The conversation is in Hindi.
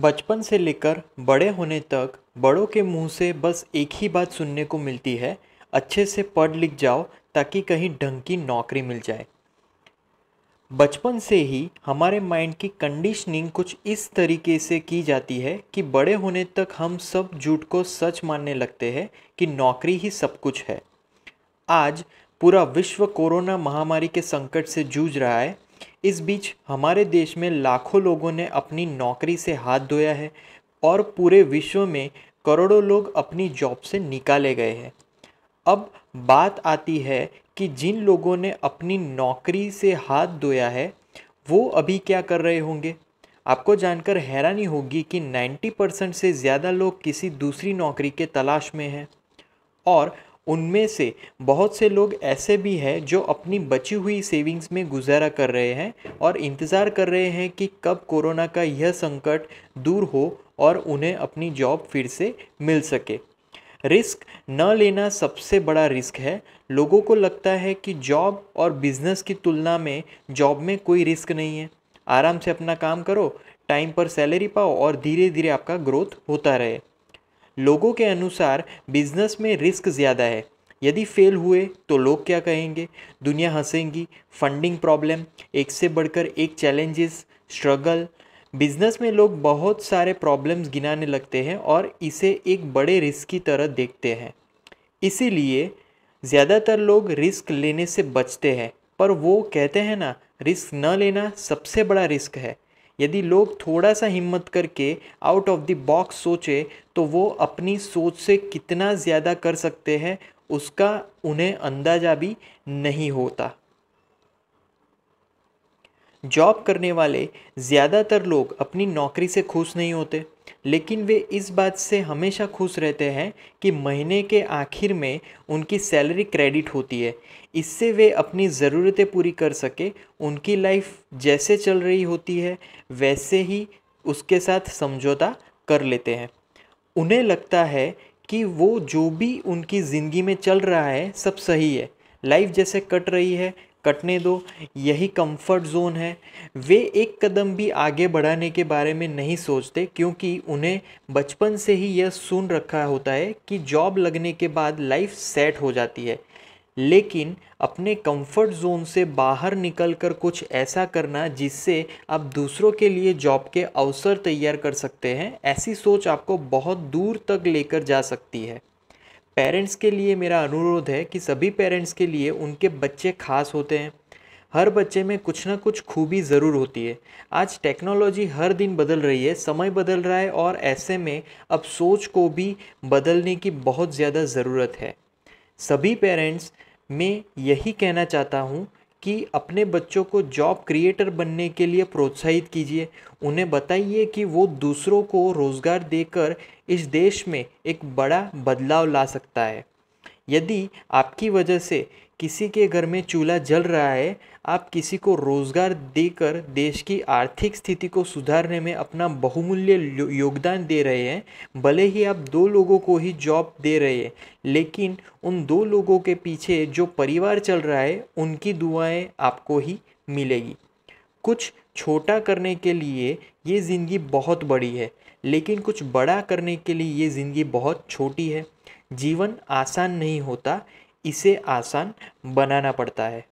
बचपन से लेकर बड़े होने तक बड़ों के मुंह से बस एक ही बात सुनने को मिलती है अच्छे से पढ़ लिख जाओ ताकि कहीं ढंग की नौकरी मिल जाए बचपन से ही हमारे माइंड की कंडीशनिंग कुछ इस तरीके से की जाती है कि बड़े होने तक हम सब झूठ को सच मानने लगते हैं कि नौकरी ही सब कुछ है आज पूरा विश्व कोरोना महामारी के संकट से जूझ रहा है इस बीच हमारे देश में लाखों लोगों ने अपनी नौकरी से हाथ धोया है और पूरे विश्व में करोड़ों लोग अपनी जॉब से निकाले गए हैं अब बात आती है कि जिन लोगों ने अपनी नौकरी से हाथ धोया है वो अभी क्या कर रहे होंगे आपको जानकर हैरानी होगी कि 90 परसेंट से ज़्यादा लोग किसी दूसरी नौकरी के तलाश में हैं और उनमें से बहुत से लोग ऐसे भी हैं जो अपनी बची हुई सेविंग्स में गुजारा कर रहे हैं और इंतज़ार कर रहे हैं कि कब कोरोना का यह संकट दूर हो और उन्हें अपनी जॉब फिर से मिल सके रिस्क न लेना सबसे बड़ा रिस्क है लोगों को लगता है कि जॉब और बिज़नेस की तुलना में जॉब में कोई रिस्क नहीं है आराम से अपना काम करो टाइम पर सैलरी पाओ और धीरे धीरे आपका ग्रोथ होता रहे लोगों के अनुसार बिजनेस में रिस्क ज़्यादा है यदि फेल हुए तो लोग क्या कहेंगे दुनिया हंसेंगी फंडिंग प्रॉब्लम एक से बढ़कर एक चैलेंजेस स्ट्रगल बिजनेस में लोग बहुत सारे प्रॉब्लम्स गिनाने लगते हैं और इसे एक बड़े रिस्क की तरह देखते हैं इसीलिए ज़्यादातर लोग रिस्क लेने से बचते हैं पर वो कहते हैं ना रिस्क न लेना सबसे बड़ा रिस्क है यदि लोग थोड़ा सा हिम्मत करके आउट ऑफ द बॉक्स सोचे तो वो अपनी सोच से कितना ज़्यादा कर सकते हैं उसका उन्हें अंदाज़ा भी नहीं होता जॉब करने वाले ज़्यादातर लोग अपनी नौकरी से खुश नहीं होते लेकिन वे इस बात से हमेशा खुश रहते हैं कि महीने के आखिर में उनकी सैलरी क्रेडिट होती है इससे वे अपनी ज़रूरतें पूरी कर सके उनकी लाइफ जैसे चल रही होती है वैसे ही उसके साथ समझौता कर लेते हैं उन्हें लगता है कि वो जो भी उनकी ज़िंदगी में चल रहा है सब सही है लाइफ जैसे कट रही है कटने दो यही कंफर्ट जोन है वे एक कदम भी आगे बढ़ाने के बारे में नहीं सोचते क्योंकि उन्हें बचपन से ही यह सुन रखा होता है कि जॉब लगने के बाद लाइफ सेट हो जाती है लेकिन अपने कंफर्ट जोन से बाहर निकलकर कुछ ऐसा करना जिससे आप दूसरों के लिए जॉब के अवसर तैयार कर सकते हैं ऐसी सोच आपको बहुत दूर तक लेकर जा सकती है पेरेंट्स के लिए मेरा अनुरोध है कि सभी पेरेंट्स के लिए उनके बच्चे खास होते हैं हर बच्चे में कुछ ना कुछ खूबी ज़रूर होती है आज टेक्नोलॉजी हर दिन बदल रही है समय बदल रहा है और ऐसे में अब सोच को भी बदलने की बहुत ज़्यादा ज़रूरत है सभी पेरेंट्स मैं यही कहना चाहता हूँ कि अपने बच्चों को जॉब क्रिएटर बनने के लिए प्रोत्साहित कीजिए उन्हें बताइए कि वो दूसरों को रोज़गार देकर इस देश में एक बड़ा बदलाव ला सकता है यदि आपकी वजह से किसी के घर में चूल्हा जल रहा है आप किसी को रोज़गार देकर देश की आर्थिक स्थिति को सुधारने में अपना बहुमूल्य योगदान दे रहे हैं भले ही आप दो लोगों को ही जॉब दे रहे हैं लेकिन उन दो लोगों के पीछे जो परिवार चल रहा है उनकी दुआएं आपको ही मिलेगी कुछ छोटा करने के लिए ये ज़िंदगी बहुत बड़ी है लेकिन कुछ बड़ा करने के लिए ये ज़िंदगी बहुत छोटी है जीवन आसान नहीं होता इसे आसान बनाना पड़ता है